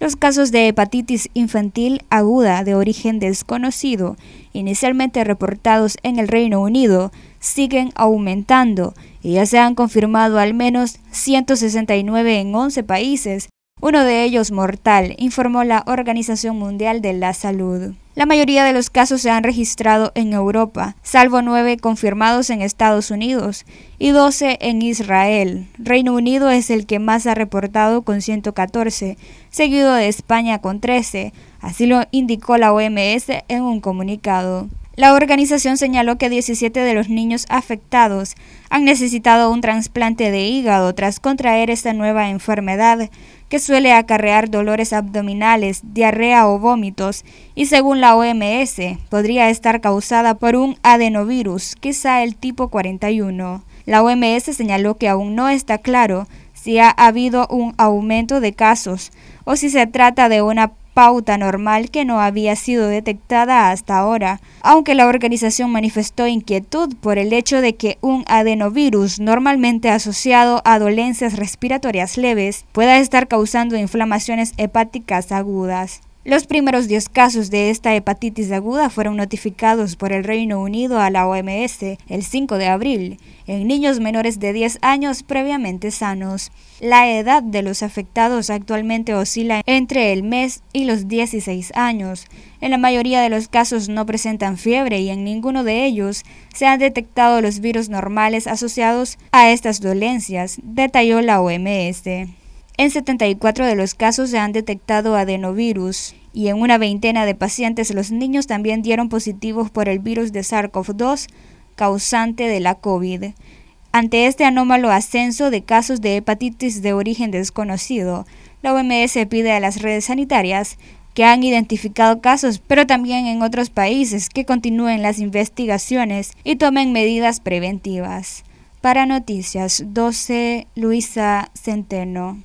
Los casos de hepatitis infantil aguda de origen desconocido, inicialmente reportados en el Reino Unido, siguen aumentando y ya se han confirmado al menos 169 en 11 países, uno de ellos mortal, informó la Organización Mundial de la Salud. La mayoría de los casos se han registrado en Europa, salvo nueve confirmados en Estados Unidos y 12 en Israel. Reino Unido es el que más ha reportado con 114, seguido de España con 13, así lo indicó la OMS en un comunicado. La organización señaló que 17 de los niños afectados han necesitado un trasplante de hígado tras contraer esta nueva enfermedad que suele acarrear dolores abdominales, diarrea o vómitos y según la OMS podría estar causada por un adenovirus, quizá el tipo 41. La OMS señaló que aún no está claro si ha habido un aumento de casos o si se trata de una pauta normal que no había sido detectada hasta ahora, aunque la organización manifestó inquietud por el hecho de que un adenovirus normalmente asociado a dolencias respiratorias leves pueda estar causando inflamaciones hepáticas agudas. Los primeros 10 casos de esta hepatitis aguda fueron notificados por el Reino Unido a la OMS el 5 de abril en niños menores de 10 años previamente sanos. La edad de los afectados actualmente oscila entre el mes y los 16 años. En la mayoría de los casos no presentan fiebre y en ninguno de ellos se han detectado los virus normales asociados a estas dolencias, detalló la OMS. En 74 de los casos se han detectado adenovirus y en una veintena de pacientes los niños también dieron positivos por el virus de SARS-CoV-2 causante de la COVID. Ante este anómalo ascenso de casos de hepatitis de origen desconocido, la OMS pide a las redes sanitarias que han identificado casos, pero también en otros países, que continúen las investigaciones y tomen medidas preventivas. Para Noticias 12, Luisa Centeno.